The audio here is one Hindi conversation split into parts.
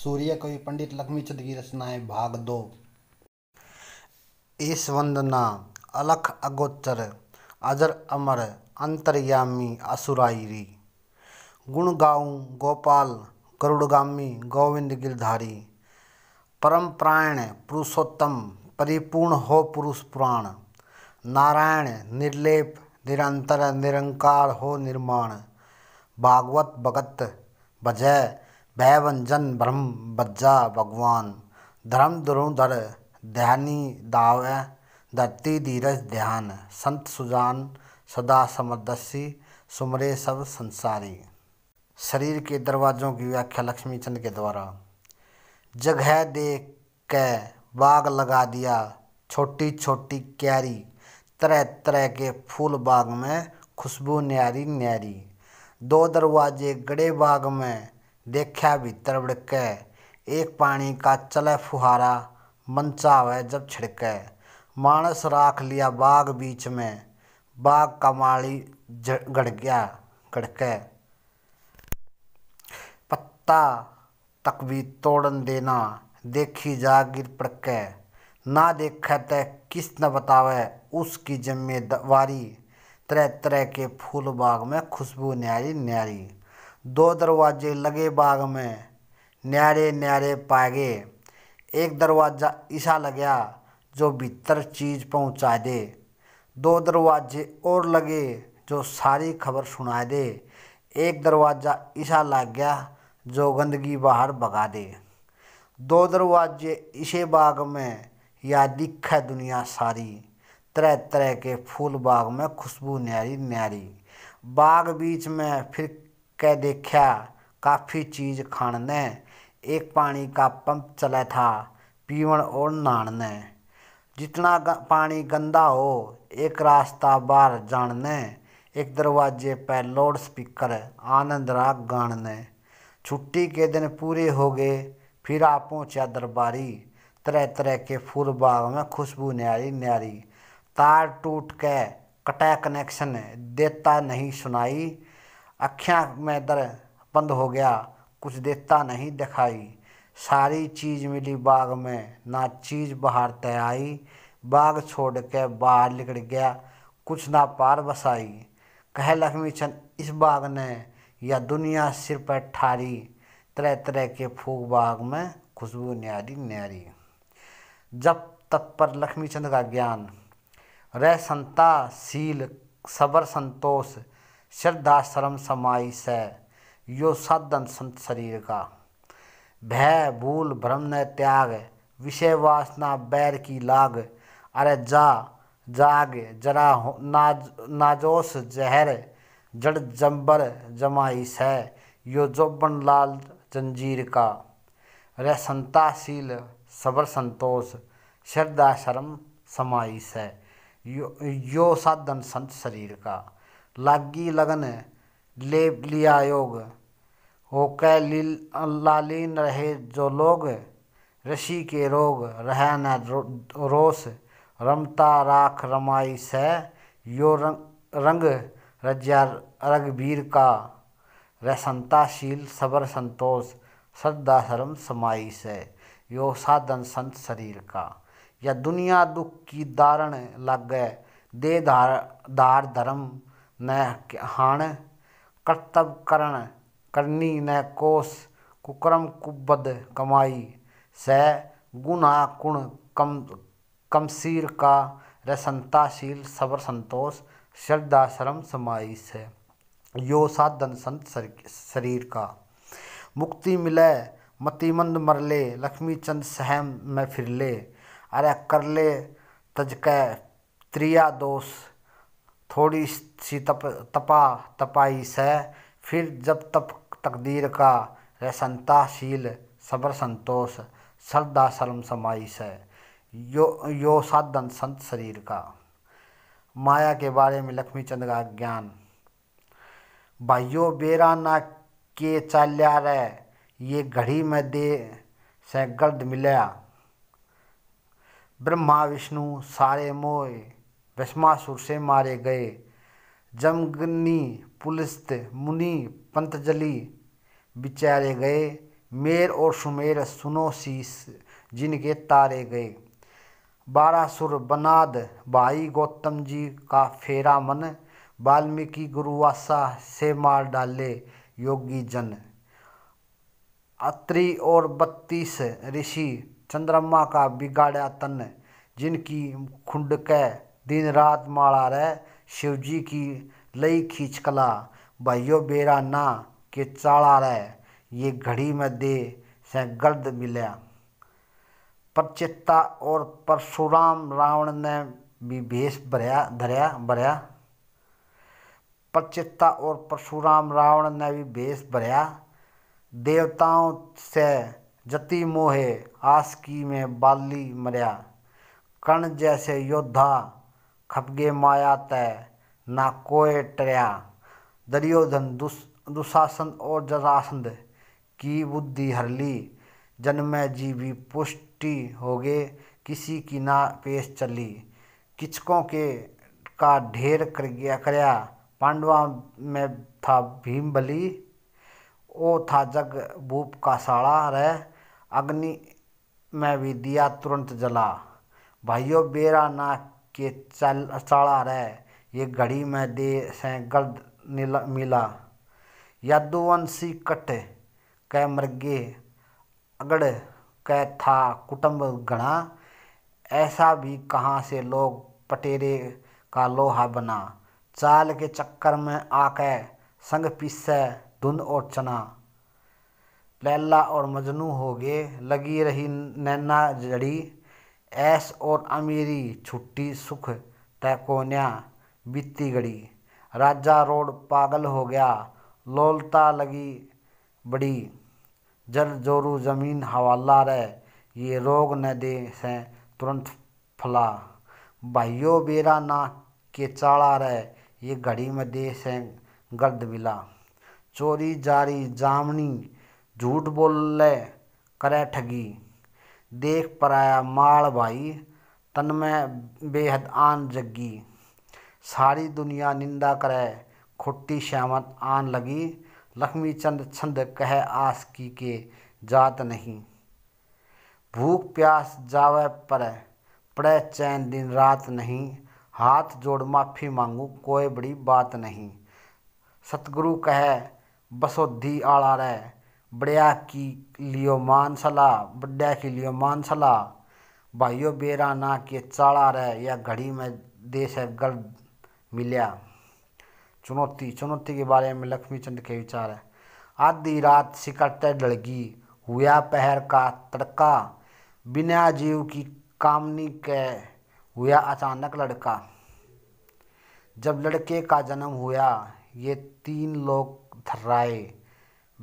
सूर्य कवि पंडित लक्ष्मीचंद की रचनाएं भाग दो इस वंदना अलख अगोचर अजर अमर अंतर्यामी असुरायरी गुण गाऊ गोपाल गरुड़गामी गोविंद गिरधारी परम प्राण पुरुषोत्तम परिपूर्ण हो पुरुष पुराण नारायण निर्लेप निरंतर निरंकार हो निर्माण भागवत भगत भजय भयभंजन ब्रह्म बज्जा भगवान धर्म दुरुधर ध्यानी दाव धरती धीरज ध्यान संत सुजान सदा समदस्सी सुमरे सब संसारी शरीर के दरवाज़ों की व्याख्या लक्ष्मी के द्वारा जगह देख के बाग लगा दिया छोटी छोटी क्यारी तरह तरह के फूल बाग में खुशबू न्यारी न्यारी दो दरवाजे गड़े बाग में देखा भीतर बड़कै एक पानी का चले फुहारा मंचा चाहे जब छिड़कै मानस राख लिया बाग बीच में बाग का माली गड़ गया गड़के पत्ता तक भी तोड़न देना देखी गिर पड़कै ना देख तय किस न बतावे उसकी जिम्मेदारी तरह तरह के फूल बाग में खुशबू न्यारी न्यारी दो दरवाजे लगे बाग में न्यारे न्यारे पागे एक दरवाज़ा ईसा लगा जो भीतर चीज पहुंचा दे दो दरवाजे और लगे जो सारी खबर सुना दे एक दरवाज़ा ईसा लग गया जो गंदगी बाहर भगा दे दो दरवाजे इसे बाग में या दिख है दुनिया सारी तरह तरह के फूल बाग में खुशबू न्यारी न्यारी बाग बीच में फिर कह देखा काफ़ी चीज़ खाण ने एक पानी का पंप चले था पीवन और नहाण ने जितना पानी गंदा हो एक रास्ता बाहर जान ने एक दरवाजे पर लाउड स्पीकर आनंद राग गाण ने छुट्टी के दिन पूरे हो गए फिर आप पहुँचा दरबारी तरह तरह के फूल बाग में खुशबू न्यारी न्यारी तार टूट के कटा कनेक्शन देता नहीं सुनाई अख्या में दर बंद हो गया कुछ देता नहीं दिखाई सारी चीज मिली बाग में ना चीज बाहर तय आई बाग छोड़ के बाहर निकल गया कुछ ना पार बसाई कह लक्ष्मी चंद इस बाग ने या दुनिया सिर पर ठारी तरह तरह के फूक बाग में खुशबू न्यारी न्यारी जब तब पर लक्ष्मी चंद का ज्ञान रह संता सील सबर संतोष श्रद्धाश्रम समाई स यो साधन संत शरीर का भय भूल भ्रम न त्याग विषय वासना बैर की लाग अरे जा जाग जरा नाज नाजोस जहर जड़ जम्बर जमाई से यो जोबन लाल जंजीर का रे संताशील सबर संतोष श्रद्धा शर्म समाई यो, यो साधन संत शरीर का लागी लगन ले लिया योग होके लालीन रहे जो लोग ऋषि के रोग रह न रोस रमता राख रमाई से यो रंग रंग रज्या रघबीर का रसंताशील सबर संतोष श्रद्धा शर्म समाई से यो साधन संत शरीर का या दुनिया दुख की दारण लग गए दे धार धार धर्म नण हाण करण करनी न कोस कुकरम कुबद कमाई स गुना कुण कम कमसीर का रसंताशील सबर संतोष श्रद्धा शरम समाई से यो साधन संत शरीर का मुक्ति मिले मतिमंद मरले लक्ष्मीचंद सहम में फिरले अरे करले तजक त्रिया दोष थोड़ी सी तप तपा तपाई से फिर जब तप तकदीर का शील सबर संतोष श्रद्धा शर्म समाई से यो यो साधन संत शरीर का माया के बारे में लक्ष्मी चंद का ज्ञान भाइयों बेरा ना के चाल्या रे ये घड़ी में दे से गर्द मिलया ब्रह्मा विष्णु सारे मोय भस्मासुर से मारे गए जमगनी पुलिस्त मुनि पंतजलि बिचारे गए मेर और सुमेर सुनो शीस जिनके तारे गए बारासुर बनाद भाई गौतम जी का फेरा मन वाल्मीकि गुरुवासा से मार डाले योगी जन अत्रि और बत्तीस ऋषि चंद्रमा का बिगाड़ा तन जिनकी खुंड कै दिन रात माड़ा रह शिवजी की लई खींच कला भाइयो बेरा ना के चाड़ा रह ये घड़ी में दे से गर्द मिलया परचित्ता और परशुराम रावण ने भी भेष भरया धरया भरया परचित्ता और परशुराम रावण ने भी भेष भरया देवताओं से जति मोहे आसकी में बाली मरया कर्ण जैसे योद्धा खपगे माया तय ना कोय टया दर्योधन दुस दुशासन और जरासंध की बुद्धि हरली जन्मे जीवी पुष्टि हो गए किसी की ना पेश चली किचकों के का ढेर कर गया करया पांडवा में था भीम बली ओ था जग भूप का साड़ा रह अग्नि में भी दिया तुरंत जला भाइयों बेरा ना के चल चढ़ा रहे ये घड़ी में देस गर्द मिला यादुवंशी कट कै मृगे अगड़ कै था कुटुम्ब घना ऐसा भी कहाँ से लोग पटेरे का लोहा बना चाल के चक्कर में आके संग पिस धुंध और चना लैला और मजनू हो गए लगी रही नैना जड़ी ऐश और अमीरी छुट्टी सुख टैकोन्या बीती घड़ी राजा रोड पागल हो गया लोलता लगी बड़ी जर जोरू जमीन हवाला रे ये रोग न दे से तुरंत फला भाइयों बेरा ना के चाड़ा रे ये घड़ी में दे से गर्द मिला चोरी जारी जामनी झूठ बोल ले करे ठगी देख पराया माल भाई तन में बेहद आन जग्गी सारी दुनिया निंदा करे खुट्टी श्यामत आन लगी लक्ष्मी चंद छंद कह आस की के जात नहीं भूख प्यास जावे पर पड़े चैन दिन रात नहीं हाथ जोड़ माफ़ी मांगू कोई बड़ी बात नहीं सतगुरु कहे बसोधी आड़ा रह की की लियो मान ब्ड्याकिलियोमानसला भाइयो बेरा ना के चाड़ा रह या घड़ी में देश है गल मिलया चुनौती चुनौती के बारे में लक्ष्मीचंद के विचार है आधी रात सिकटते डलगी हुआ पहर का तड़का बिना जीव की कामनी के हुआ अचानक लड़का जब लड़के का जन्म हुआ ये तीन लोग थर्राए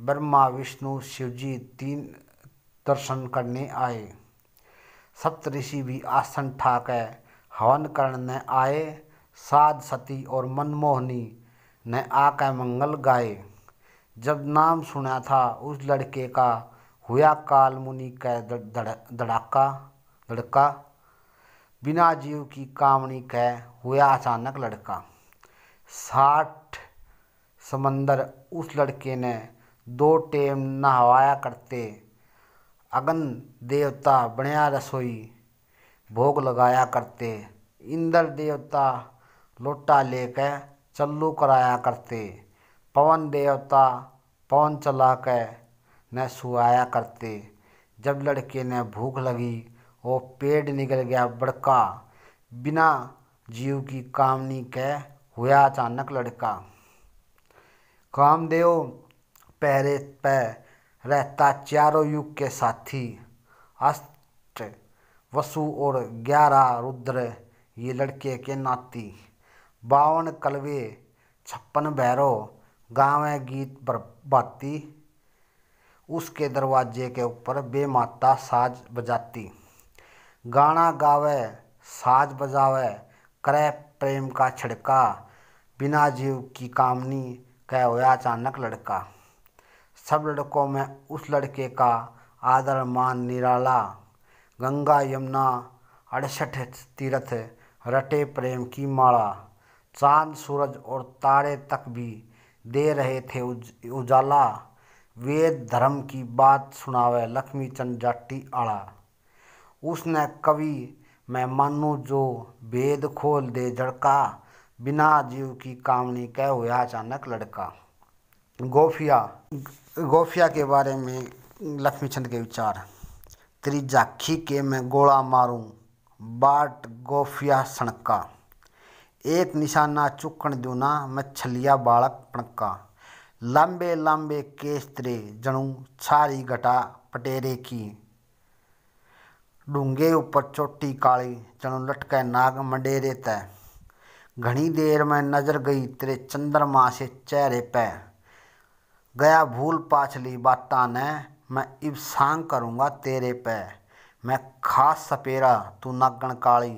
ब्रह्मा विष्णु शिवजी तीन दर्शन करने आए सप्तऋषि भी आसन ठाके हवन करने आए साध सती और मनमोहनी ने आकर मंगल गाए जब नाम सुना था उस लड़के का हुआ काल मुनि का धड़ाका लड़का बिना जीव की कामनी कह हुआ अचानक लड़का साठ समंदर उस लड़के ने दो टेम नहवाया करते अगन देवता बढ़िया रसोई भोग लगाया करते इंद्र देवता लोटा लेकर चल्लू कराया करते पवन देवता पवन चला कर न सुहाया करते जब लड़के ने भूख लगी वो पेड़ निकल गया बड़का बिना जीव की कामनी के हुआ अचानक लड़का कामदेव पैरे पर रहता चारों युग के साथी अष्ट वसु और ग्यारह रुद्र ये लड़के के नाती बावन कलवे छप्पन भैरव गाँव गीत बाती उसके दरवाजे के ऊपर बेमाता साज बजाती गाना गावे साज बजावे करे प्रेम का छिड़का बिना जीव की कामनी कह होया अचानक लड़का सब लड़कों में उस लड़के का आदर मान निराला गंगा यमुना अड़सठ तीर्थ रटे प्रेम की माला चांद सूरज और तारे तक भी दे रहे थे उज, उजाला वेद धर्म की बात सुनावे लक्ष्मी चंद जाटी आड़ा उसने कवि मैं मानू जो भेद खोल दे जड़का बिना जीव की कामनी कह हुआ अचानक लड़का गोफिया गोफिया के बारे में लक्ष्मी के विचार त्रिजा खीके में गोला मारूं बाट गोफिया सणका एक निशाना चुकन दूना छलिया बालक पणका लंबे लंबे केस त्रे जणू छारी घटा पटेरे की डूंगे ऊपर चोटी काली जणू लटके नाग मंडेरे तय घनी देर में नजर गई तेरे चंद्रमा से चेहरे पै गया भूल पाछली बाता ने मैं इबसांग करूँगा तेरे पे मैं खास सपेरा तू नागण काली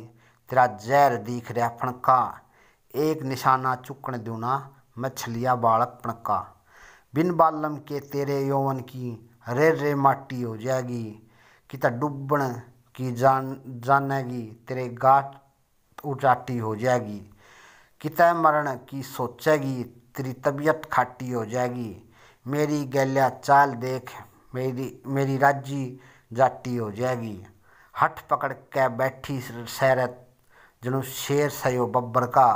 तेरा जहर दिख रहा फणका एक निशाना चुकन दूना मैं छलिया बालक पणका बिन बालम के तेरे यौवन की रे रे माटी हो जाएगी कि त डुबण की जान जानेगी तेरे गाट उचाटी हो जाएगी कित मरण की सोचेगी तेरी तबीयत खाटी हो जाएगी मेरी गल्या चाल देख मेरी मेरी राजी जाटी हो जाएगी हठ पकड़ के बैठी सैरत जनू शेर सयो बब्बर का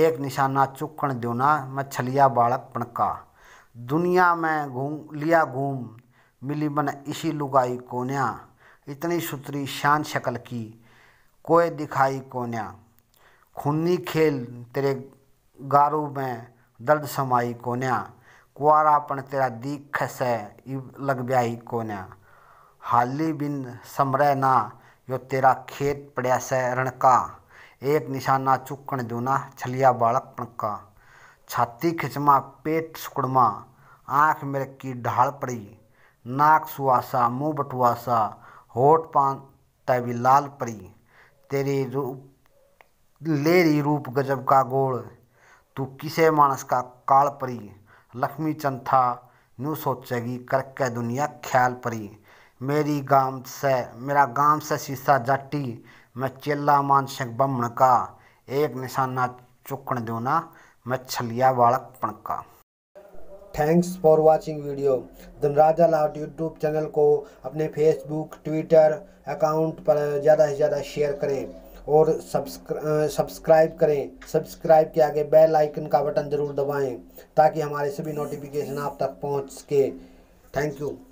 एक निशाना चुकन दो ना मछलिया बालक पणका दुनिया में घूम लिया घूम मिली मन इसी लुगाई कोन्या इतनी सुतरी शान शक्ल की कोई दिखाई कोन्या खूनी खेल तेरे गारू में दर्द समाई कोन्या कुआरापण तेरा दीख से लग ही कोने हाली बिन समरे ना यो तेरा खेत पड़या से रणका एक निशाना चुकण दूना छलिया बालक पणका छाती खिचमा पेट सुकड़मा आँख मेरे की ढाल पड़ी नाक सुहासा मुँह बटुआसा होठ पान तैवी लाल पड़ी तेरी रूप लेरी रूप गजब का गोड़ तू किसे मानस का काल परी लक्ष्मी चंद था न्यू सोचेगी करके दुनिया ख्याल परी मेरी गाम से मेरा गांव से शीशा जाटी मैं चेला सिंह बमण का एक निशाना चुकन दो ना मैं छलिया बालक पणका थैंक्स फॉर वाचिंग वीडियो धनराजा लाट यूट्यूब चैनल को अपने फेसबुक ट्विटर अकाउंट पर ज़्यादा से ज़्यादा शेयर करें और सब्सक्राइब करें सब्सक्राइब के आगे बेल आइकन का बटन ज़रूर दबाएं ताकि हमारे सभी नोटिफिकेशन आप तक पहुँच सके थैंक यू